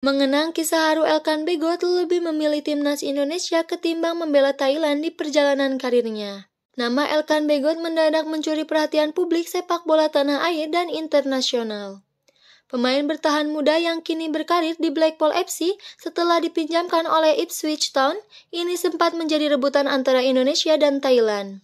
Mengenang kisah haru Elkan Begot lebih memilih timnas Indonesia ketimbang membela Thailand di perjalanan karirnya. Nama Elkan Begot mendadak mencuri perhatian publik sepak bola tanah air dan internasional. Pemain bertahan muda yang kini berkarir di Blackpool FC setelah dipinjamkan oleh Ipswich Town, ini sempat menjadi rebutan antara Indonesia dan Thailand.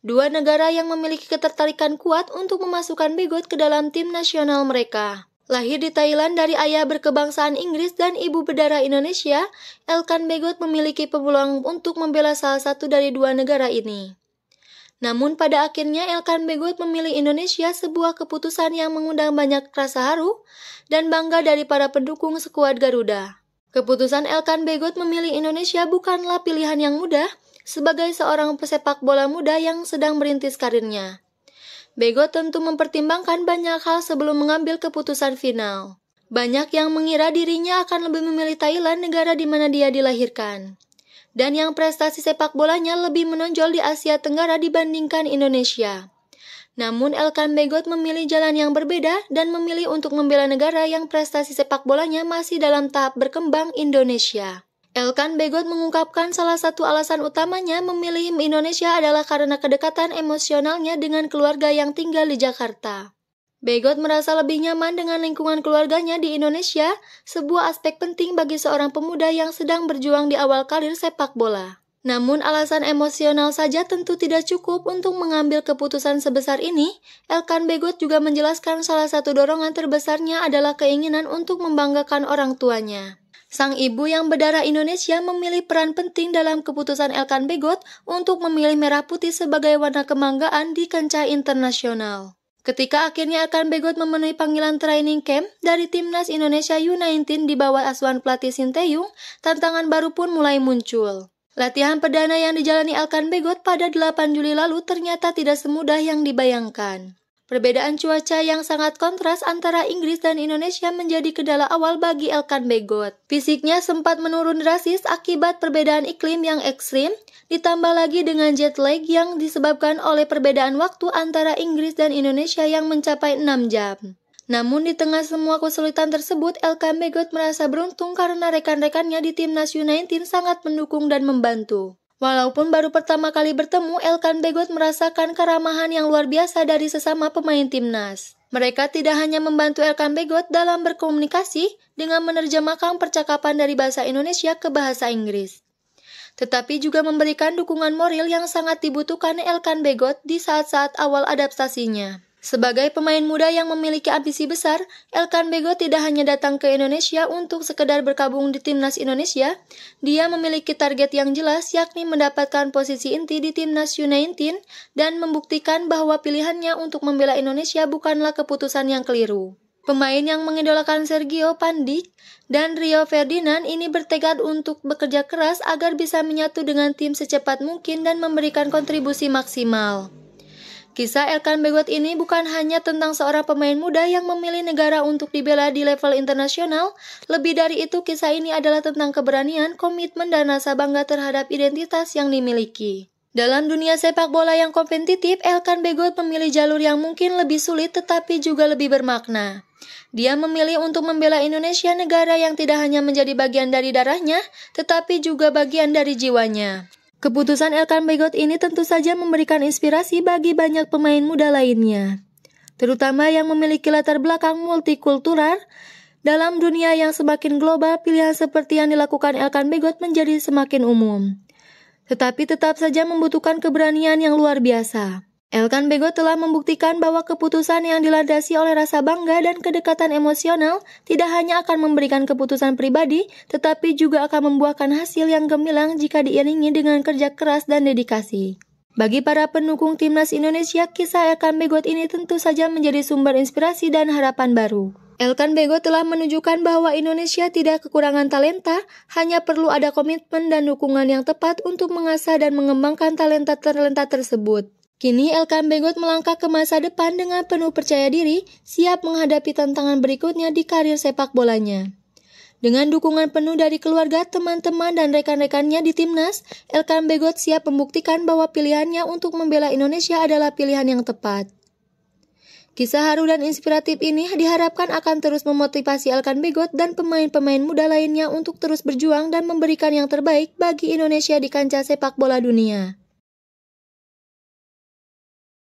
Dua negara yang memiliki ketertarikan kuat untuk memasukkan Begot ke dalam tim nasional mereka. Lahir di Thailand dari ayah berkebangsaan Inggris dan ibu berdarah Indonesia, Elkan Begot memiliki peluang untuk membela salah satu dari dua negara ini. Namun pada akhirnya Elkan Begot memilih Indonesia sebuah keputusan yang mengundang banyak rasa haru dan bangga dari para pendukung sekuat Garuda. Keputusan Elkan Begot memilih Indonesia bukanlah pilihan yang mudah sebagai seorang pesepak bola muda yang sedang merintis karirnya. Bego tentu mempertimbangkan banyak hal sebelum mengambil keputusan final. Banyak yang mengira dirinya akan lebih memilih Thailand negara di mana dia dilahirkan. Dan yang prestasi sepak bolanya lebih menonjol di Asia Tenggara dibandingkan Indonesia. Namun Elkan Begot memilih jalan yang berbeda dan memilih untuk membela negara yang prestasi sepak bolanya masih dalam tahap berkembang Indonesia. Elkan Begot mengungkapkan salah satu alasan utamanya memilih Indonesia adalah karena kedekatan emosionalnya dengan keluarga yang tinggal di Jakarta. Begot merasa lebih nyaman dengan lingkungan keluarganya di Indonesia, sebuah aspek penting bagi seorang pemuda yang sedang berjuang di awal karir sepak bola. Namun alasan emosional saja tentu tidak cukup untuk mengambil keputusan sebesar ini. Elkan Begot juga menjelaskan salah satu dorongan terbesarnya adalah keinginan untuk membanggakan orang tuanya. Sang ibu yang berdarah Indonesia memilih peran penting dalam keputusan Elkan Begot untuk memilih merah putih sebagai warna kemanggaan di kancah internasional. Ketika akhirnya Elkan Begot memenuhi panggilan training camp dari timnas Indonesia U19 di bawah asuhan pelatih Sinteyung, tantangan baru pun mulai muncul. Latihan perdana yang dijalani Elkan Begot pada 8 Juli lalu ternyata tidak semudah yang dibayangkan. Perbedaan cuaca yang sangat kontras antara Inggris dan Indonesia menjadi kendala awal bagi Elkan Begot. Fisiknya sempat menurun drastis akibat perbedaan iklim yang ekstrim, ditambah lagi dengan jet lag yang disebabkan oleh perbedaan waktu antara Inggris dan Indonesia yang mencapai 6 jam. Namun di tengah semua kesulitan tersebut, Elkan Begot merasa beruntung karena rekan-rekannya di Timnas U19 sangat mendukung dan membantu. Walaupun baru pertama kali bertemu, Elkan Begot merasakan keramahan yang luar biasa dari sesama pemain timnas. Mereka tidak hanya membantu Elkan Begot dalam berkomunikasi dengan menerjemahkan percakapan dari bahasa Indonesia ke bahasa Inggris, tetapi juga memberikan dukungan moral yang sangat dibutuhkan Elkan Begot di saat-saat awal adaptasinya. Sebagai pemain muda yang memiliki ambisi besar, Elkan Bego tidak hanya datang ke Indonesia untuk sekedar berkabung di timnas Indonesia, dia memiliki target yang jelas yakni mendapatkan posisi inti di timnas U19 dan membuktikan bahwa pilihannya untuk membela Indonesia bukanlah keputusan yang keliru. Pemain yang mengidolakan Sergio Pandik dan Rio Ferdinand ini bertekad untuk bekerja keras agar bisa menyatu dengan tim secepat mungkin dan memberikan kontribusi maksimal. Kisah Elkan Begot ini bukan hanya tentang seorang pemain muda yang memilih negara untuk dibela di level internasional, lebih dari itu kisah ini adalah tentang keberanian, komitmen, dan rasa bangga terhadap identitas yang dimiliki. Dalam dunia sepak bola yang kompetitif, Elkan Begot memilih jalur yang mungkin lebih sulit tetapi juga lebih bermakna. Dia memilih untuk membela Indonesia negara yang tidak hanya menjadi bagian dari darahnya, tetapi juga bagian dari jiwanya. Keputusan Elkan Begot ini tentu saja memberikan inspirasi bagi banyak pemain muda lainnya, terutama yang memiliki latar belakang multikultural. Dalam dunia yang semakin global, pilihan seperti yang dilakukan Elkan Begot menjadi semakin umum, tetapi tetap saja membutuhkan keberanian yang luar biasa. Elkan Bego telah membuktikan bahwa keputusan yang dilandasi oleh rasa bangga dan kedekatan emosional tidak hanya akan memberikan keputusan pribadi, tetapi juga akan membuahkan hasil yang gemilang jika diiringi dengan kerja keras dan dedikasi. Bagi para pendukung timnas Indonesia, kisah Elkan Begot ini tentu saja menjadi sumber inspirasi dan harapan baru. Elkan Bego telah menunjukkan bahwa Indonesia tidak kekurangan talenta, hanya perlu ada komitmen dan dukungan yang tepat untuk mengasah dan mengembangkan talenta-talenta tersebut. Kini Elkan Begot melangkah ke masa depan dengan penuh percaya diri, siap menghadapi tantangan berikutnya di karir sepak bolanya. Dengan dukungan penuh dari keluarga, teman-teman, dan rekan-rekannya di timnas, Elkan Begot siap membuktikan bahwa pilihannya untuk membela Indonesia adalah pilihan yang tepat. Kisah haru dan inspiratif ini diharapkan akan terus memotivasi Elkan Begot dan pemain-pemain muda lainnya untuk terus berjuang dan memberikan yang terbaik bagi Indonesia di kancah sepak bola dunia.